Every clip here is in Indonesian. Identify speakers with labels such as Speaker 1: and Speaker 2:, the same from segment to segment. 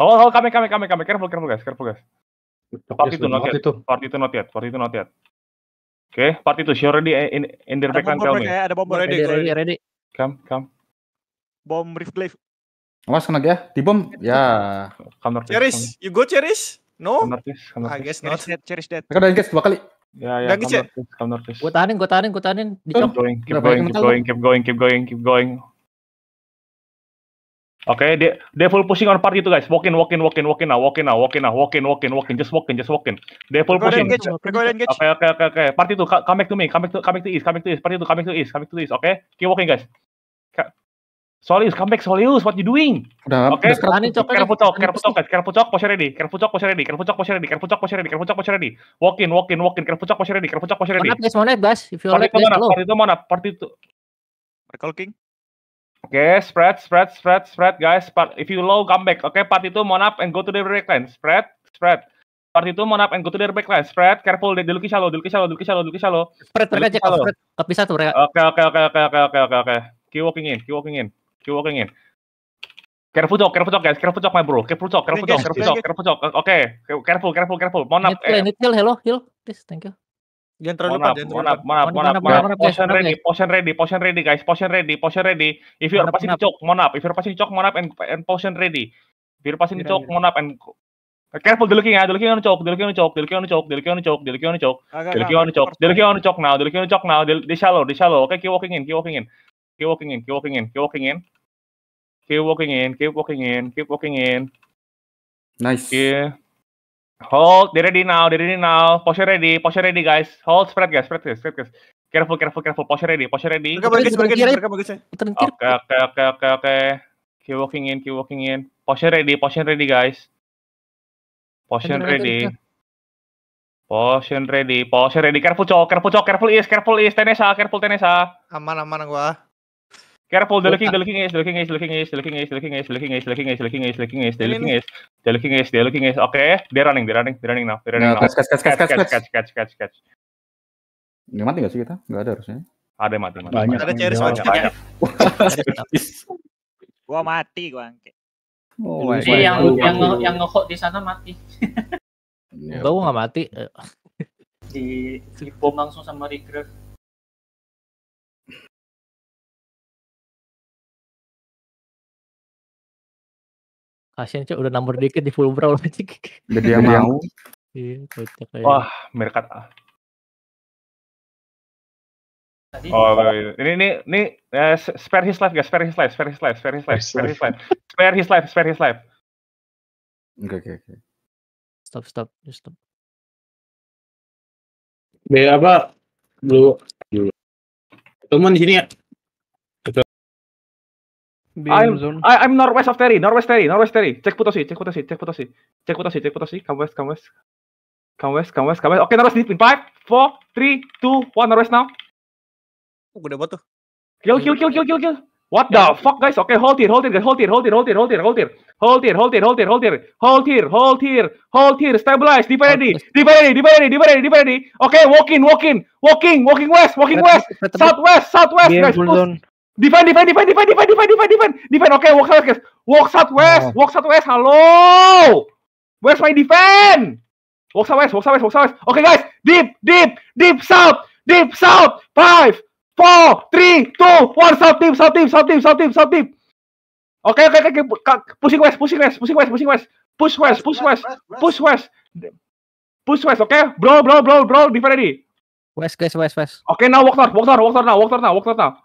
Speaker 1: Oh, oh, kami, kami, kami, kami, Careful, careful, guys. Careful, guys. Part itu, not yet. Part itu, not yet. Part itu, not yet. Oke, okay, part itu. She already in, in their and tell me. ada bom ready, ready, ready. Come, come. Bom Rift Glaive. Awas kena ya. Di bom. Ya. Counter Cherish, you go Cherish. No. I guess not. Cherish dead. Mereka udah engage dua kali. Ya, ya. Counter come Counter Cherish. Gue
Speaker 2: tahanin, gue tahanin, gue tahanin.
Speaker 1: Keep going, keep going, keep going, keep going, keep going, keep going. Oke, okay, dia they full pushing on part itu guys. Walk in, walk in, walk in, walk in walk in walk in walk in, walk in, walk in, just walk in, just walk in. They full pushing. Oke, oke, oke, oke. Part itu, come back to me, come back to, come back to east, come back to east. Part itu, come back to east, come back to east. Oke, okay? keep walking guys. Solius, come back Solius, what you doing?
Speaker 2: oke. Okay? Careful
Speaker 1: talk, careful talk, guys. Careful talk, posture ready. Careful talk, posture ready. Careful talk, posture ready. Careful talk, posture ready. Careful talk, posture ready. Walk in, walk in, walk in. Careful talk, posture ready. Careful talk, posture ready. guys, guys. If you like, Part itu mana? Part itu mana? Part itu. Mereka Oke, okay, spread, spread, spread, spread, guys. Part, if you low, come back. Oke, okay, part itu mon up and go to the backline. Spread, spread. Part itu mon up and go to the backline. Spread, careful. Di Lucky shallow, di Lucky shallow, di Lucky shallow, di Lucky shallow. Spread, mereka cek spread. Tapi satu mereka. Oke, oke, oke, oke, oke, oke, oke, oke. Keep walking in, keep walking in, keep walking in. Careful talk, careful talk guys, careful talk my bro, careful talk, careful talk, careful talk, careful talk. Oke, okay. careful, careful, careful. Mon up. Heal,
Speaker 2: eh. heal, hello, heal. Please, thank you.
Speaker 1: Jangan terlalu depan, jangan terlalu depan. Maaf, maaf, maaf, maaf. Potion ready, potion ready, potion ready guys, potion ready, potion ready. If you're passing choke, mon up. If you're passing choke, mon up and and potion ready. If you're passing choke, mon up and Careful, the looking, the looking on the choke, the looking on the choke, the looking on the choke, the looking on the choke, the looking
Speaker 2: on
Speaker 1: the choke, the looking on the choke, the looking on the choke now, the looking on the choke now, the shallow, the shallow. Okay, keep walking in, keep walking in, keep walking in, keep walking in, keep walking in, keep walking in, keep walking in, keep walking in. Nice. Yeah. Hold, they ready now, they ready now. Posture ready, posture ready guys. Hold, spread guys, spread guys, spread guys. Careful, careful, careful. Posture ready, posture ready. Mereka bagus, mereka bagus, mereka Oke, oke, oke, oke, oke. Keep walking in, keep walking in. Posture ready, posture ready guys. Posture ready. potion ready, potion ready. Careful, cok, careful, cok, careful is, careful is. Tenesa, careful Tenesa. Aman, aman gua. Careful, the looking, the looking is, the looking is, the looking is, the looking is, the looking is, the looking is, the looking is, the looking is, the looking is, the looking is, the looking is, the looking looking, Oke, the running, is, running, looking, running now, they're running now. Catch, catch, catch, catch, catch, catch, catch, catch, catch. Nggak mati nggak sih kita? Gak ada harusnya. Ada mati, mati. Banyak. Ada Ceres banyak. looking, Gua mati, gua angke.
Speaker 2: Oh, looking, yang yang yang
Speaker 1: ngehook di sana mati.
Speaker 2: Gua nggak mati. Di bom langsung sama Rigger. Kasian cok udah nomor dikit di full brawl aja. Gede yang mau. Iya, kocak Wah, merkat
Speaker 1: ah. Oh, iya, iya. ini ini ini uh, spare his life guys, spare his life, spare his life, spare his life, spare his life, spare his life, spare his life.
Speaker 2: Oke oke oke. Stop stop stop. B apa dulu Teman di sini ya I'm, zone. I,
Speaker 1: I'm northwest of Terry, northwest Terry, northwest Terry. Cek putasi. cek putasi. cek putasi. Cek putasi. cek putasi. Come west, come west. Come west, come west, come west. Oke, okay, northwest deep in 5, 4, 3, 2, 1, northwest now. Oh, gede banget tuh. Kill, kill, kill, kill, kill, kill. What the fuck, guys? Oke, okay, hold here, hold here, hold here, hold here, hold here, hold here, hold here, hold here, hold here, hold here, hold here, hold here, hold here, hold here, stabilize, deep ready, deep ready, deep ready, deep ready, deep ready. Oke, walking, walking, walking, walking west, walking west, southwest, southwest, guys, push. Divan, Divan, Divan, Divan, Divan, Divan, Divan, Divan, Divan. Oke, walk walk southwest, walk southwest, oh. walk southwest. Halo, where's my Divan? Walk southwest, walk southwest, walk southwest. Oke okay, guys, deep, deep, deep south, deep south. Five, four, three, two, one. South deep, south deep, south deep, south deep, south deep. Oke, oke, oke. Pusing west, pusing west, pusing west, pusing west, push west, push west, push west, push west. Oke, okay? bro, bro, bro, bro, defend ready. West, guys, west, west. Oke, okay, now walk north, walk north, walk north now, walk north now, walk north now.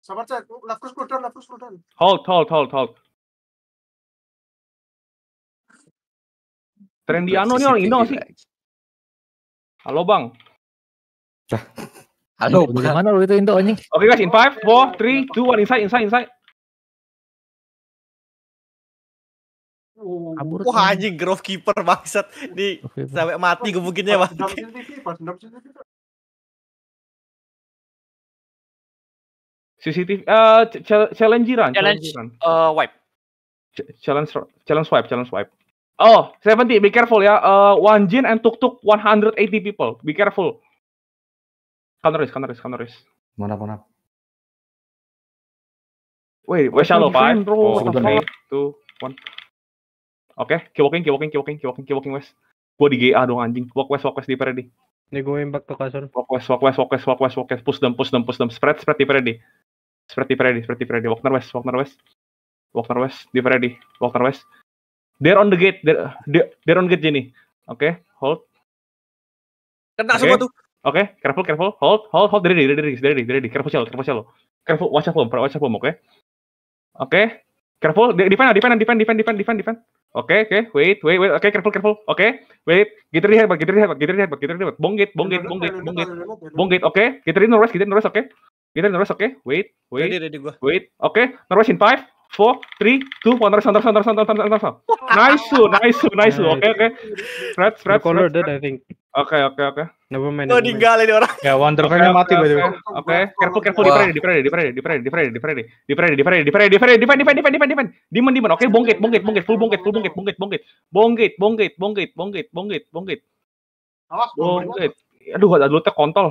Speaker 2: Sabar, cek, Left cruise cooldown, left cruise cooldown.
Speaker 1: halt, halt. hold, hold.
Speaker 2: Trendiano nih orang Indo sih. Halo, Bang. Halo, bagaimana lu itu Indo anjing? Oke, okay, guys, in 5, 4, 3, 2, 1, inside, inside, inside. Oh. Kabur Wah anjing grove keeper bangsat. Di sampai mati gebukinnya, Bang.
Speaker 1: CCTV uh, run challenge, challenge uh, eh, wipe. challenge challenge swipe challenge swipe Oh, 70, be careful ya. Uh, eh, one Jin and Tuk Tuk 180 people. Be careful. Counter is, counter is, counter is. mana maaf, maaf.
Speaker 2: Wait, wait, shallow, five, four, oh, three,
Speaker 1: two, one. Oke, okay, keep walking, keep walking, keep walking, keep walking, keep walking, west. Gua di GA dong anjing. Walk west, walk west di ready Nih gue impact ke kasur. Walk west, walk west, walk west, walk west, walk west. Push them, push them, push them. Spread, spread di ready seperti Freddy seperti Freddy Walker West Walker West Walker West di Freddy Walker West they're on the gate they're, they're on the gate Jenny oke okay, hold kena okay. semua tuh oke okay, careful careful hold hold hold dari dari dari dari dari careful shell, careful shallow careful watch out bomb watch out bomb oke okay? oke okay. careful defend defend defend defend defend defend defend oke okay, oke okay. wait wait wait oke okay, careful careful oke okay, wait get ready hebat get ready hebat get ready hebat get ready hebat bonggit bonggit bonggit bonggit bonggit oke okay. get ready norwest get ready norwest oke okay. Kita nervous, oke? Okay? Wait, wait, ready, ready gua. wait. Oke, okay. nervous in five, four, three, two, one. Nervous, nervous, nervous, nervous, nervous, nervous. Nice, nice, nice. Oke, oke. Spread, spread, color, dead, I think. Oke, oke, oke. Never mind. Oh, tinggal ini orang. Ya, Wonder Fan mati by the way. Oke, careful, careful di Freddy, di Freddy, di Freddy, di Freddy, di Freddy, di Freddy, di Freddy, di Freddy, di Freddy, di Freddy, di Freddy, di Freddy, di Freddy, di Freddy, Demon, Demon. Oke, bongkit, bongkit, bongkit, full bongkit, full bongkit, bongkit, bongkit. Bongkit, bongkit, bongkit, bongkit, bongkit, bongkit. Awas, bongkit. Aduh, ada lutnya kontol.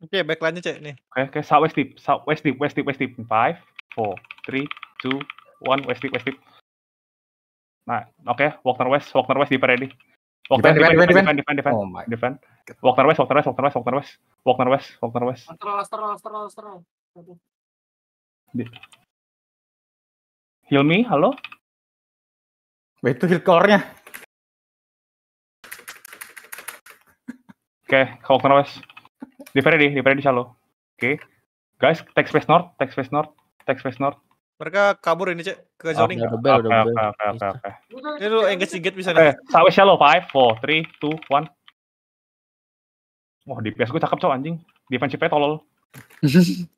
Speaker 2: Oke, okay, back line-nya, Cek, nih. Oke,
Speaker 1: okay, okay. west tip, south west tip, west tip, west tip. Five, four, three, two, one, west tip, west tip. Nah, oke, okay. Walkner West, Walker West di ready. Walker, defend, defend, defend, defend, defend, Oh my. Defend. Walker West, Walker West, Walker West, Walker West. Walker West, Walker West. Astral,
Speaker 2: Astral, Astral, Astral.
Speaker 1: Hilmi, halo?
Speaker 2: Itu hit core-nya.
Speaker 1: Oke, okay, Walkner West. Di Freddy, di Freddy Salo. Oke. Okay. Guys, Tech Space North, Tech Space North, Tech Space North. Mereka kabur ini, Cek, ke zoning. Oke, oke, oke, oke, Ini lu engage sedikit bisa nih. sawe shallow 5 4 3 2 1. Wah, DPS gue cakep cowok anjing. Defensive-nya tolol.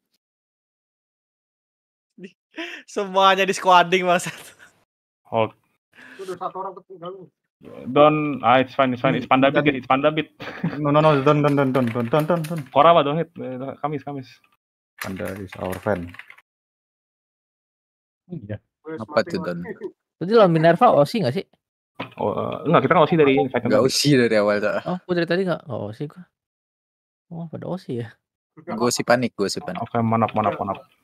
Speaker 2: Semuanya di squading, Mas. Hold.
Speaker 1: Udah satu orang ketinggalan. Don, ah, it's fine, it's fine, it's panda bit, it's panda bit.
Speaker 2: no, no, no, don don don don don don don
Speaker 1: Kora apa dong, hit. Eh, kamis, Kamis.
Speaker 2: Panda is our fan. Iya.
Speaker 1: Apa tuh don? Tadi lawan Minerva Osi nggak sih? Oh, uh, enggak, kita kan Osi dari Infected. Enggak Osi dari awal tak. Oh, gue dari tadi nggak oh, Osi gue. Oh, pada Osi ya. Gue sih panik, gue
Speaker 2: sih panik. Oke, okay, manap, manap, manap.